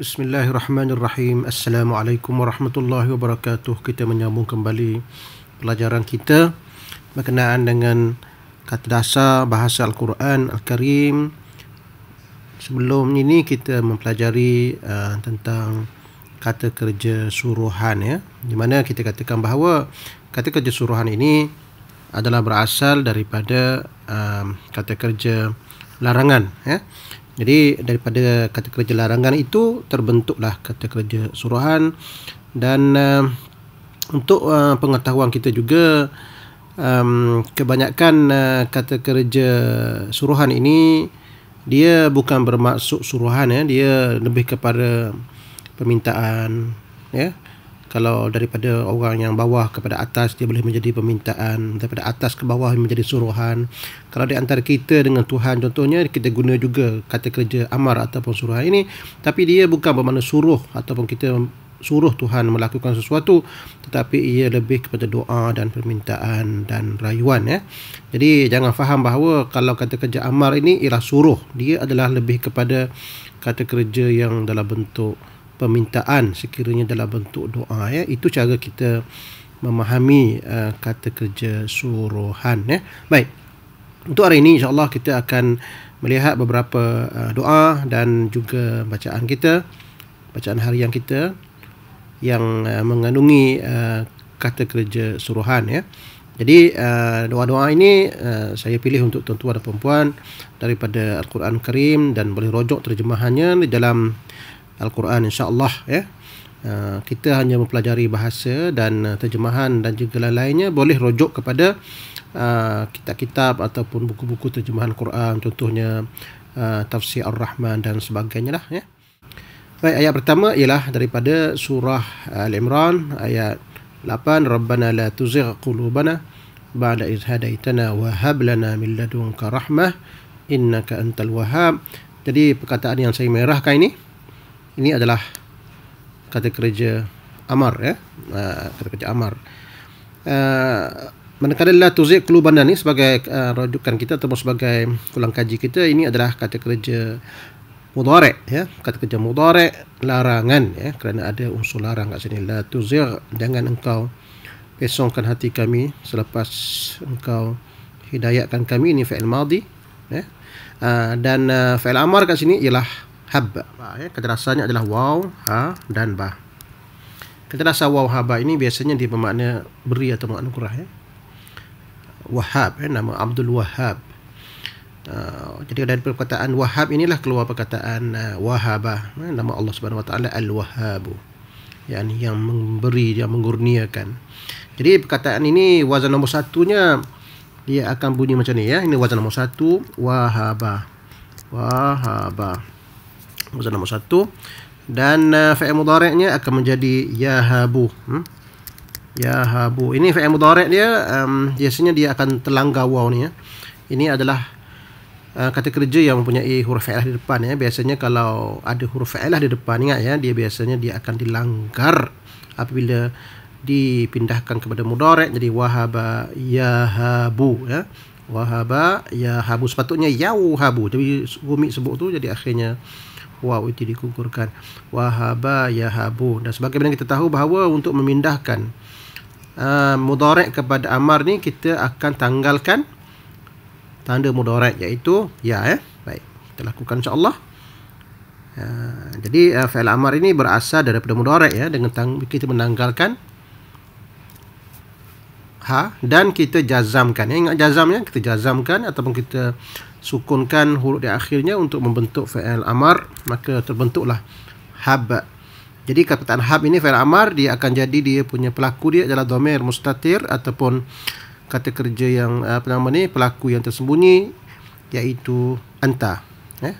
Bismillahirrahmanirrahim. Assalamualaikum warahmatullahi wabarakatuh. Kita menyambung kembali pelajaran kita berkenaan dengan kata dasar bahasa Al-Quran Al-Karim. Sebelum ini kita mempelajari uh, tentang kata kerja suruhan ya. Di mana kita katakan bahawa kata kerja suruhan ini adalah berasal daripada uh, kata kerja larangan ya. Jadi daripada kata kerja larangan itu terbentuklah kata kerja suruhan dan uh, untuk uh, pengetahuan kita juga um, kebanyakan uh, eh, kata kerja suruhan ini dia bukan bermaksud suruhan ya dia lebih kepada permintaan ya kalau daripada orang yang bawah kepada atas dia boleh menjadi permintaan daripada atas ke bawah menjadi suruhan kalau di antara kita dengan Tuhan contohnya kita guna juga kata kerja amar ataupun suruhan ini tapi dia bukan bermakna suruh ataupun kita suruh Tuhan melakukan sesuatu tetapi ia lebih kepada doa dan permintaan dan rayuan ya. Jadi jangan faham bahawa kalau kata kerja amar ini ialah suruh, dia adalah lebih kepada kata kerja yang dalam bentuk permintaan sekiranya dalam bentuk doa ya itu cara kita memahami uh, kata kerja suruhan ya baik untuk hari ini insyaallah kita akan melihat beberapa uh, doa dan juga bacaan kita bacaan harian kita yang uh, mengandungi uh, kata kerja suruhan ya jadi uh, doa-doa ini uh, saya pilih untuk tuan-tuan dan puan-puan daripada Al-Quran Karim dan boleh rojok terjemahannya di dalam Al-Quran insya-Allah ya. Uh, kita hanya mempelajari bahasa dan uh, terjemahan dan juga lain-lainnya boleh rujuk kepada uh, kitab-kitab ataupun buku-buku terjemahan Quran contohnya uh, Tafsir Ar-Rahman dan sebagainya lah ya. Baik ayat pertama ialah daripada surah Al-Imran ayat 8 Rabbana la tuzigh qulubana ba'da idh hadaitana wa hab lana min ladunka rahmah innaka antal wahhab. Jadi perkataan yang saya merahkan ini ini adalah kata kerja Amar ya. Uh, kata kerja Amar. Uh, Manakala la tuzik kulubana ni sebagai uh, rujukan kita atau sebagai ulang kaji kita ini adalah kata kerja mudhari ya. Kata kerja mudhari larangan ya kerana ada unsur larang kat sini la tuzir jangan engkau pesongkan hati kami selepas engkau hidayatkan kami ini fi'il madi ya. Uh, dan uh, fi'il amar kat sini ialah hab. Ya, kata dasarnya adalah waw, ha dan ba. Kata dasar waw haba ini biasanya dia bermakna beri atau menganugerah ya. Wahab ya, nama Abdul Wahab. Uh, ah, jadi dari perkataan Wahab inilah keluar perkataan uh, ah, Wahaba ya, nama Allah Subhanahu Wa Taala Al Wahabu yang yang memberi yang mengurniakan. Jadi perkataan ini wazan nombor satunya dia akan bunyi macam ni ya. Ini wazan nomor satu Wahaba. Wahaba. Wahaba. Maksud nombor satu Dan uh, fa'il mudareknya akan menjadi Yahabu hmm? Yahabu Ini fa'il mudarek dia um, Biasanya dia akan terlanggar waw ni ya. Ini adalah uh, Kata kerja yang mempunyai huruf fa'ilah di depan ya. Biasanya kalau ada huruf fa'ilah di depan Ingat ya Dia biasanya dia akan dilanggar Apabila dipindahkan kepada mudarek Jadi wahaba yahabu ya. Wahaba yahabu Sepatutnya yauhabu Tapi gumi sebut tu Jadi akhirnya Wau itu dikukurkan wahaba yahabu dan sebagaimana kita tahu bahawa untuk memindahkan uh, mudarek kepada amar ni kita akan tanggalkan tanda mudorek, iaitu ya eh baik kita lakukan insyaallah uh, jadi uh, fi'il amar ini berasal daripada mudorek ya dengan tang- kita menanggalkan ha dan kita jazamkan ya ingat jazamnya kita jazamkan ataupun kita sukunkan huruf di akhirnya untuk membentuk fi'il amar maka terbentuklah hab jadi perkataan hab ini fi'il amar dia akan jadi dia punya pelaku dia adalah domir mustatir ataupun kata kerja yang eh, apa nama ni pelaku yang tersembunyi iaitu anta eh?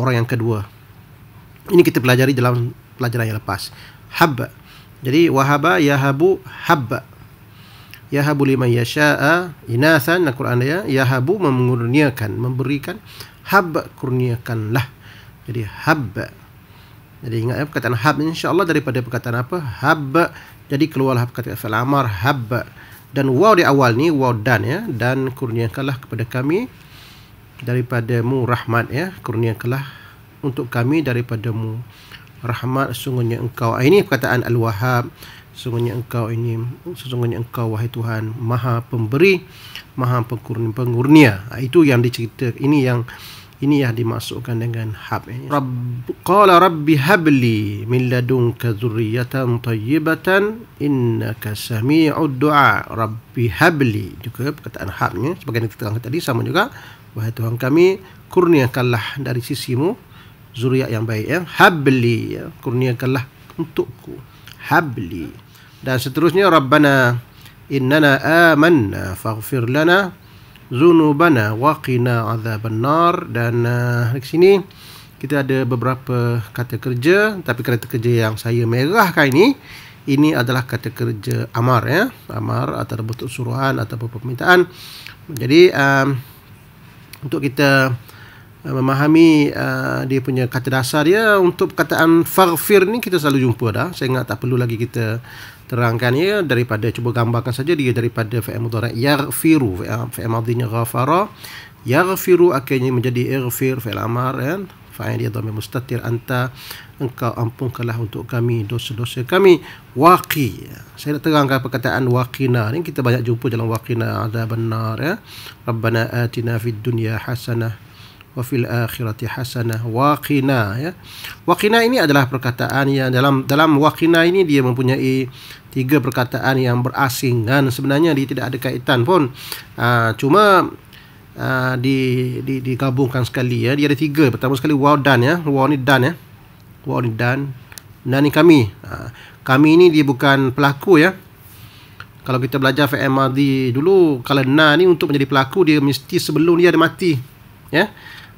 orang yang kedua ini kita pelajari dalam pelajaran yang lepas hab jadi wahaba yahabu habba yahabu liman yasha'a inathan Al-Quran dia yahabu mengurniakan memberikan hab kurniakanlah jadi hab jadi ingat ya perkataan hab insyaallah daripada perkataan apa hab jadi keluarlah perkataan falamar amar hab dan waw di awal ni waw dan ya dan kurniakanlah kepada kami daripada mu rahmat ya kurniakanlah untuk kami daripada mu rahmat sungguhnya engkau ah, ini perkataan al Wahab sesungguhnya engkau ini sesungguhnya engkau wahai Tuhan maha pemberi maha pengkurni pengurnia ha, itu yang dicerita ini yang ini yang dimasukkan dengan hab ini rabb qala rabbi habli min ladunka dzurriatan tayyibatan innaka samii'ud du'a rabbi habli juga perkataan habnya sebagai yang diterangkan tadi sama juga wahai Tuhan kami kurniakanlah dari sisimu zuriat yang baik ya habli ya. kurniakanlah untukku habli dan seterusnya rabbana innana amanna faghfir lana dzunubana wa qina adzabannar dan uh, di sini kita ada beberapa kata kerja tapi kata kerja yang saya merahkan ini ini adalah kata kerja amar ya amar atau bentuk suruhan atau permintaan jadi um, untuk kita eh, memahami uh, dia punya kata dasar dia untuk perkataan faghfir ni kita selalu jumpa dah saya ingat tak perlu lagi kita terangkan ya daripada cuba gambarkan saja dia daripada fi'il mudhari' eh, yaghfiru fi'il madhinya ghafara yaghfiru akhirnya menjadi irfir fi'il amar kan fa'il dia dhamir mustatir anta engkau ampunkanlah untuk kami dosa-dosa kami waqi eh. saya nak terangkan perkataan waqina ni kita banyak jumpa dalam waqina ada benar ya rabbana atina fid dunya hasanah wa fil akhirati hasanah waqina ya. Waqina ini adalah perkataan yang dalam dalam waqina ini dia mempunyai tiga perkataan yang berasingan sebenarnya dia tidak ada kaitan pun. Uh, cuma uh, di, di digabungkan sekali ya. Dia ada tiga. Pertama sekali waw dan ya. Waw ni dan ya. Waw ni dan. Dan ni kami. Uh, kami ini dia bukan pelaku ya. Kalau kita belajar fi'il dulu kalau na ni untuk menjadi pelaku dia mesti sebelum dia ada mati ya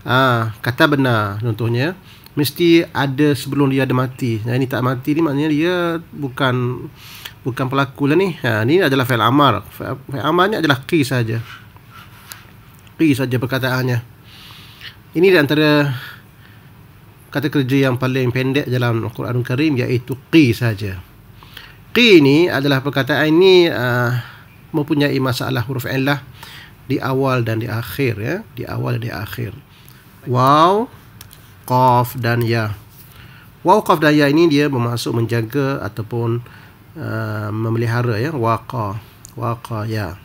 ha, kata benar contohnya mesti ada sebelum dia ada mati nah, ini tak mati ni maknanya dia bukan bukan pelaku lah ni ha, ini adalah fail amar fail amar ni adalah qi saja qi saja perkataannya ini di antara kata kerja yang paling pendek dalam Al-Quranul Karim iaitu qi saja qi ni adalah perkataan ini uh, mempunyai masalah huruf illah di awal dan di akhir ya di awal dan di akhir Wow, Qaf dan Ya. Wow Qaf dan Ya ini dia bermaksud menjaga ataupun uh, memelihara ya. Waqa. Waqa Ya.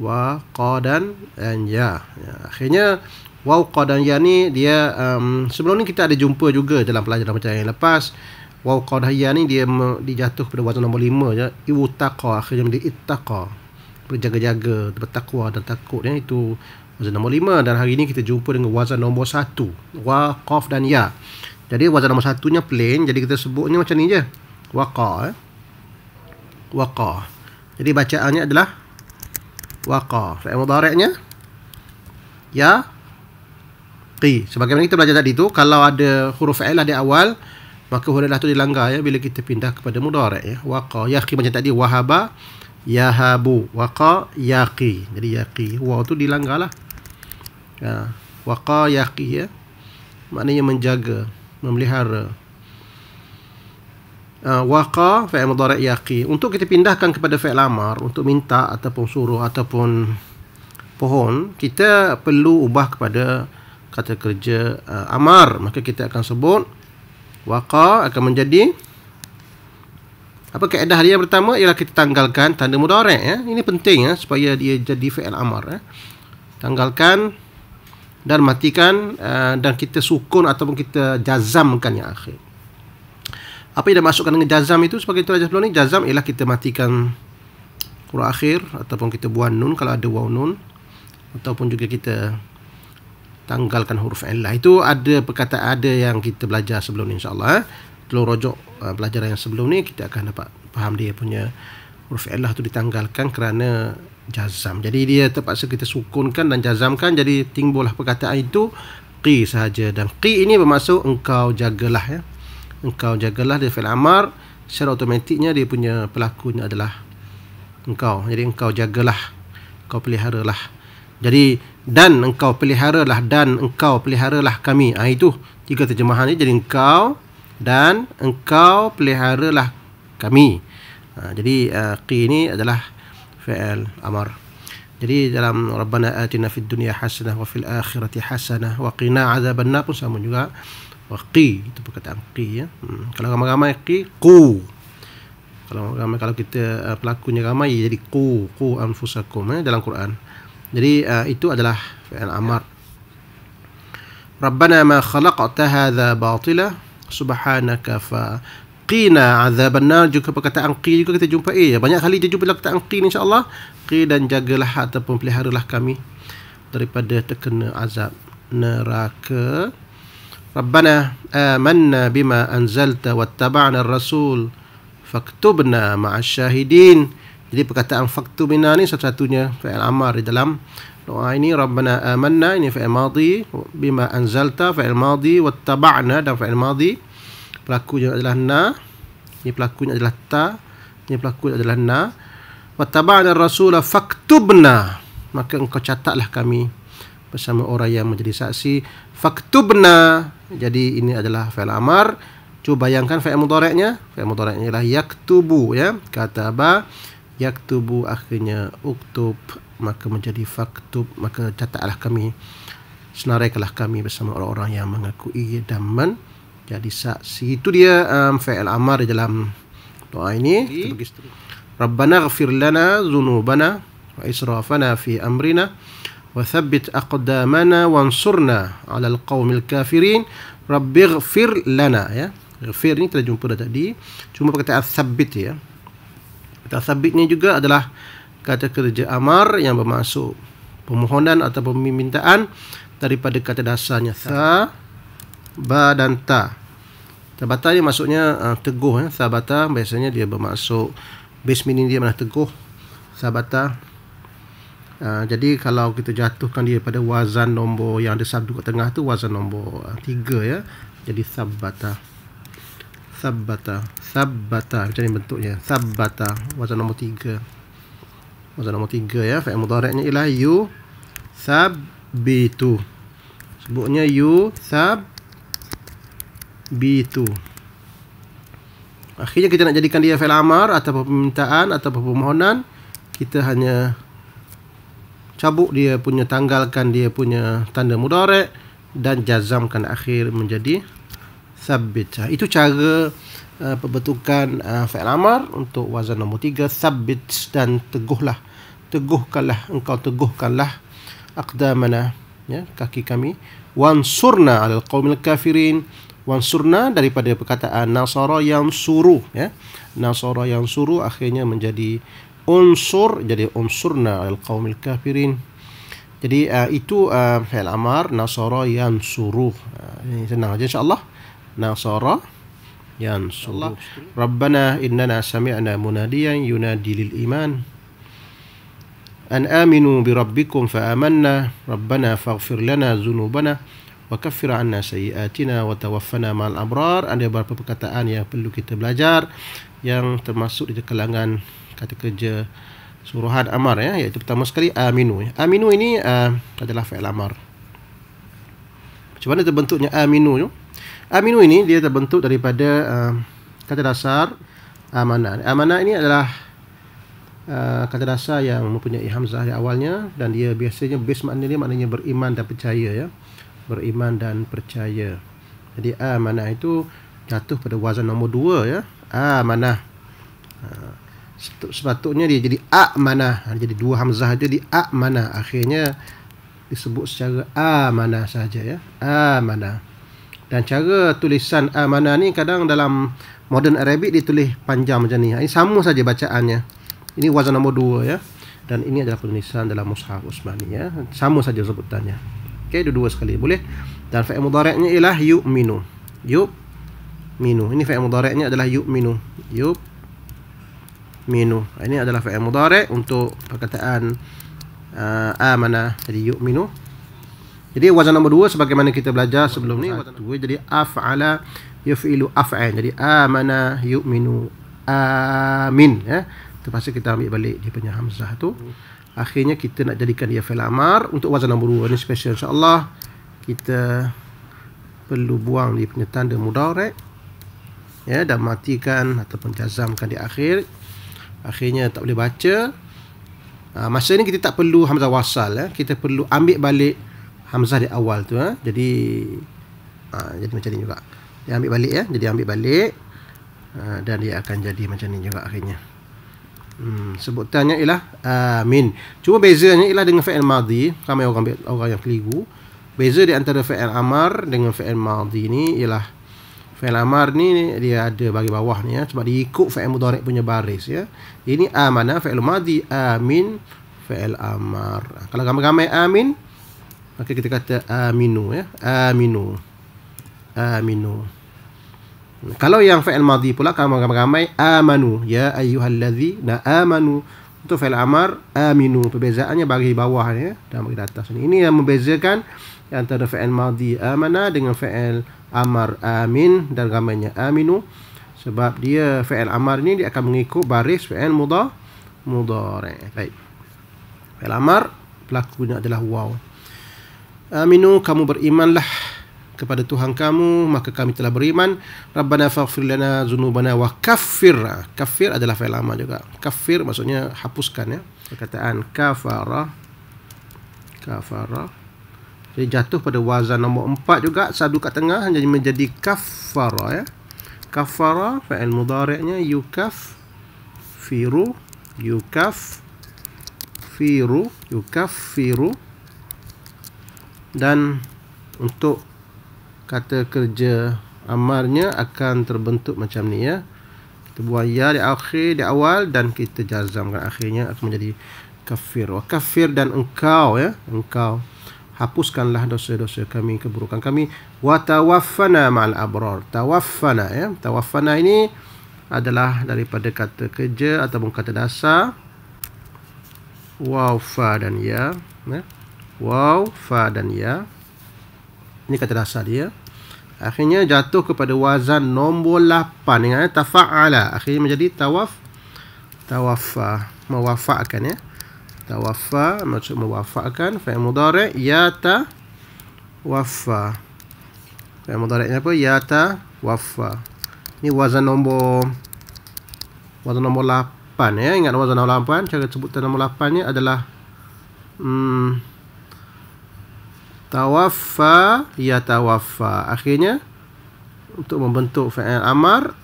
Waqa dan, and ya. ya. Akhirnya, Waw, Qaf dan Ya ni dia um, sebelum ni kita ada jumpa juga dalam pelajaran macam yang lepas. Waw, Qaf dan Ya ni dia dijatuh pada wazan nombor lima. ya. Iwutaqa. Akhirnya menjadi ittaqa. Berjaga-jaga, bertakwa dan takut. Ya. Itu Wazan nombor lima dan hari ini kita jumpa dengan wazan nombor satu. Wa, dan ya. Jadi wazan nombor satunya plain. Jadi kita sebutnya macam ni je. Waqa. Eh? Waqa. Jadi bacaannya adalah Waqa. Fa'il mudareknya Ya. Qi. mana kita belajar tadi tu, kalau ada huruf fa'il ada awal, maka huruf lah tu dilanggar ya bila kita pindah kepada mudarek ya. Waqa. Ya qi macam tadi. Wahaba. Yahabu. Waqa. Ya qi. Jadi ya qi. Waw tu dilanggar lah ya waqayaqi ya maknanya menjaga memelihara uh, waqa fi'il mudhari' yaqi untuk kita pindahkan kepada fi'il amar untuk minta ataupun suruh ataupun pohon kita perlu ubah kepada kata kerja uh, amar maka kita akan sebut waqa akan menjadi apa kaedah dia yang pertama ialah kita tanggalkan tanda mudhari ya ini penting ya supaya dia jadi fi'il amar ya tanggalkan dan matikan uh, dan kita sukun ataupun kita jazamkan yang akhir. Apa yang dimasukkan dengan jazam itu sebagai telah sebelum ini jazam ialah kita matikan huruf akhir ataupun kita buang nun kalau ada waw nun ataupun juga kita tanggalkan huruf illah. Itu ada perkataan ada yang kita belajar sebelum ini. Insyaallah, kalau eh. Tolong rojok uh, pelajaran yang sebelum ini kita akan dapat faham dia punya huruf illah itu ditanggalkan kerana jazam. Jadi dia terpaksa kita sukunkan dan jazamkan jadi timbullah perkataan itu qi saja dan qi ini bermaksud engkau jagalah ya. Engkau jagalah dia fi'il amar secara automatiknya dia punya pelakunya adalah engkau. Jadi engkau jagalah, kau peliharalah. Jadi dan engkau peliharalah dan engkau peliharalah kami. Ah itu tiga terjemahan ini jadi engkau dan engkau peliharalah kami. Ha, jadi uh, qi ini adalah fi'il amar jadi dalam rabbana atina fid dunya hasanah wa fil akhirati hasanah wa qina azaban nar pun sama juga wa qi itu perkataan qi ya hmm. kalau ramai-ramai qi qu kalau ramai kalau kita uh, pelakunya ramai jadi qu qu anfusakum eh, dalam Quran jadi uh, itu adalah fi'il amar Rabbana ma khalaqta hadha batila subhanaka fa qina azab nar juga perkataan qi juga kita jumpa eh banyak kali kita jumpa perkataan qi insyaallah qi dan jagalah ataupun peliharalah kami daripada terkena azab neraka rabbana amanna bima anzalta wattaba'na ar-rasul faktubna ma'asyahidin jadi perkataan faktubina ni satu-satunya fi'il amar di dalam doa ini rabbana amanna ini fi'il madi bima anzalta fi'il madi wattaba'na dan fi'il madi pelaku adalah na ini pelakunya adalah ta ini pelaku adalah na wattaba'na ar-rasula faktubna maka engkau catatlah kami bersama orang yang menjadi saksi faktubna jadi ini adalah fi'il amar cuba bayangkan fi'il mudhari'nya fi'il mudhari'nya ialah yaktubu ya kataba yaktubu akhirnya uktub maka menjadi faktub maka catatlah kami senaraikanlah kami bersama orang-orang yang mengakui dan men- jadi saksi. Itu dia um, fi'il amar di dalam doa ini. Rabbana ighfir lana dhunubana wa israfana fi amrina wa thabbit aqdamana ansurna, 'ala al-qaumil kafirin. Rabbi ighfir lana ya. Ighfir ni kita jumpa dah tadi. Cuma perkataan thabbit ya. Kata thabbit ni juga adalah kata kerja amar yang bermaksud permohonan atau permintaan daripada kata dasarnya tha ba dan ta Sabata ni maksudnya uh, teguh ya. Eh. Sabata biasanya dia bermaksud base meaning dia mana teguh. Sabata. Uh, ah, jadi kalau kita jatuhkan dia pada wazan nombor yang ada sabdu kat tengah tu wazan nombor 3 uh, ah, ya. Jadi sabata. Sabata. Sabata macam ni bentuknya. Sabata wazan nombor tiga Wazan nombor tiga ya. Fa'il mudhari'nya ialah yu sabitu. Sebutnya you sabitu. B2 Akhirnya kita nak jadikan dia fail amar Atau permintaan atau permohonan Kita hanya Cabut dia punya tanggalkan dia punya Tanda mudarek Dan jazamkan akhir menjadi Sabit Itu cara uh, pembentukan uh, fail amar Untuk wazan nombor tiga Sabit dan teguhlah Teguhkanlah engkau teguhkanlah Akda mana ya, kaki kami Wan surna al-qawmil kafirin wansurna daripada perkataan nasara yang suruh ya nasara yang suruh akhirnya menjadi unsur jadi unsurna al qaumil kafirin jadi uh, itu uh, fi'il amar nasara yang suruh uh, ini senang aja insyaallah nasara yang suruh rabbana innana sami'na munadiyan yunadi lil iman an aminu bi rabbikum fa amanna rabbana faghfir lana dhunubana وكفر عنا سيئاتنا وتوفنا مع الأبرار ada beberapa perkataan yang perlu kita belajar yang termasuk di kalangan kata kerja suruhan amar ya iaitu pertama sekali aminu ya. aminu ini uh, adalah fi'il amar macam mana terbentuknya aminu tu ya? aminu ini dia terbentuk daripada uh, kata dasar amanah amanah ini adalah Uh, kata dasar yang mempunyai hamzah di awalnya dan dia biasanya base maknanya maknanya beriman dan percaya ya beriman dan percaya. Jadi amanah itu jatuh pada wazan nombor dua ya. Amanah. Ha. Sepatutnya dia jadi amanah. Ha, jadi dua hamzah jadi amanah. Akhirnya disebut secara amanah saja ya. Amanah. Dan cara tulisan amanah ni kadang dalam modern Arabic ditulis panjang macam ni. Ha, ini sama saja bacaannya. Ini wazan nombor dua ya. Dan ini adalah penulisan dalam Mus'haf Usmani ya. Sama saja sebutannya. Okey, dua-dua sekali boleh. Dan fa'il mudhari'nya ialah yu'minu. Yu' minu. Ini fa'il mudhari'nya adalah yu'minu. Yu' minu. Ah, ini adalah fa'il mudhari' untuk perkataan uh, amana jadi yu'minu. Jadi wazan nombor dua sebagaimana kita belajar sebelum ni wazan dua jadi af'ala yuf'ilu af'an. Jadi amana yu'minu amin ya. Terpaksa kita ambil balik dia punya hamzah tu. Hmm. Akhirnya kita nak jadikan dia fail amar Untuk wazan nombor 2 ni special insyaAllah Kita Perlu buang dia punya tanda mudarek Ya dan matikan Ataupun jazamkan di akhir Akhirnya tak boleh baca ha, Masa ni kita tak perlu Hamzah wasal ya. Kita perlu ambil balik Hamzah di awal tu ya. Jadi ha, Jadi macam ni juga Dia ambil balik ya Jadi ambil balik ha, Dan dia akan jadi macam ni juga akhirnya Hmm, sebutannya ialah amin. Uh, Cuma bezanya ialah dengan fi'il madhi, ramai orang orang yang keliru. Beza di antara fi'il amar dengan fi'il madhi ni ialah fi'il amar ni dia ada bagi bawah ni ya sebab dia ikut fi'il mudhari' punya baris ya. Ini amana fi'il madhi amin fi'il amar. Kalau ramai-ramai amin maka kita kata aminu ya. Aminu. Aminu. aminu. Kalau yang fa'il madhi pula kamu ramai-ramai amanu ya ayyuhallazi na amanu itu fa'il amar aminu perbezaannya bagi bawah ya dan bagi atas ini. Ini yang membezakan antara fa'il madhi amana dengan fa'il amar amin dan ramainya aminu sebab dia fa'il amar ni dia akan mengikut baris fa'il muda mudhari. Baik. Fa'il amar pelakunya adalah waw. Aminu kamu berimanlah kepada Tuhan kamu maka kami telah beriman rabbana faghfir lana dzunubana wa kaffir kaffir adalah fa'il lama juga kaffir maksudnya hapuskan ya perkataan kafara kafara jadi jatuh pada wazan nombor empat juga sadu kat tengah jadi menjadi kafara ya kafara fa'il mudhari'nya yukaf firu yukaf firu yukaf dan untuk kata kerja amarnya akan terbentuk macam ni ya. Kita buang ya di akhir di awal dan kita jazamkan akhirnya akan menjadi kafir. Wa kafir dan engkau ya, engkau hapuskanlah dosa-dosa kami, keburukan kami. Wa tawaffana ma'al abrar. Tawaffana ya. Tawaffana ini adalah daripada kata kerja ataupun kata dasar waw fa dan ya ya fa dan ya ini kata dasar dia ya. Akhirnya jatuh kepada wazan nombor 8 dengan tafa'ala. Akhirnya menjadi tawaf tawaffa, mewafakkan ya. Tawaffa maksud mewafakkan fi'il mudhari' yata waffa. Fi'il mudhari'nya apa? Yata waffa. Ini wazan nombor wazan nombor 8 ya. Ingat wazan nombor 8, cara sebutan nombor 8 ni adalah hmm, tawaffa yatawaffa akhirnya untuk membentuk fi'il amar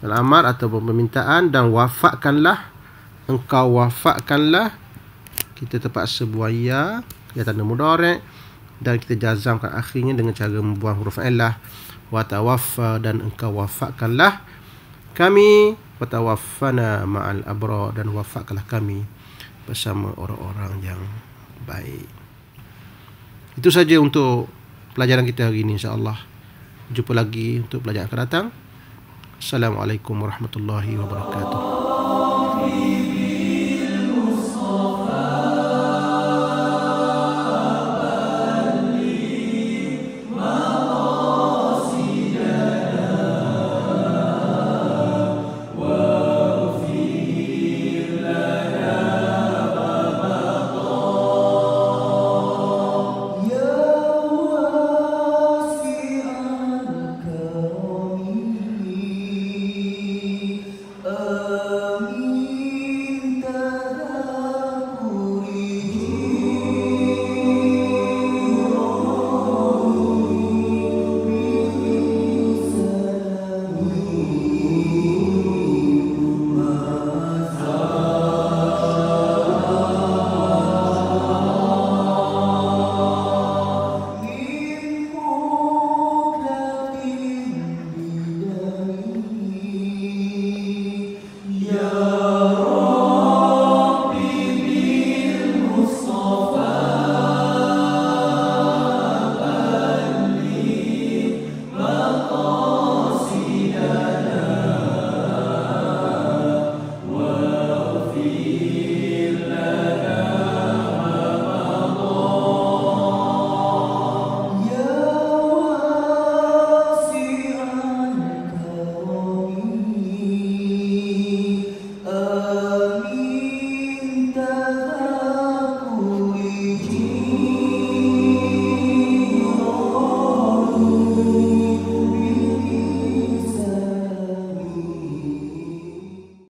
fi'il amar atau permintaan dan wafakkanlah engkau wafakkanlah kita terpaksa buang ya ya tanda mudarek dan kita jazamkan akhirnya dengan cara membuang huruf illah wa tawaffa dan engkau wafakkanlah kami wa tawaffana ma'al abra dan wafakkanlah kami bersama orang-orang yang baik itu saja untuk pelajaran kita hari ini insya-Allah. Jumpa lagi untuk pelajaran akan datang. Assalamualaikum warahmatullahi wabarakatuh. Allah.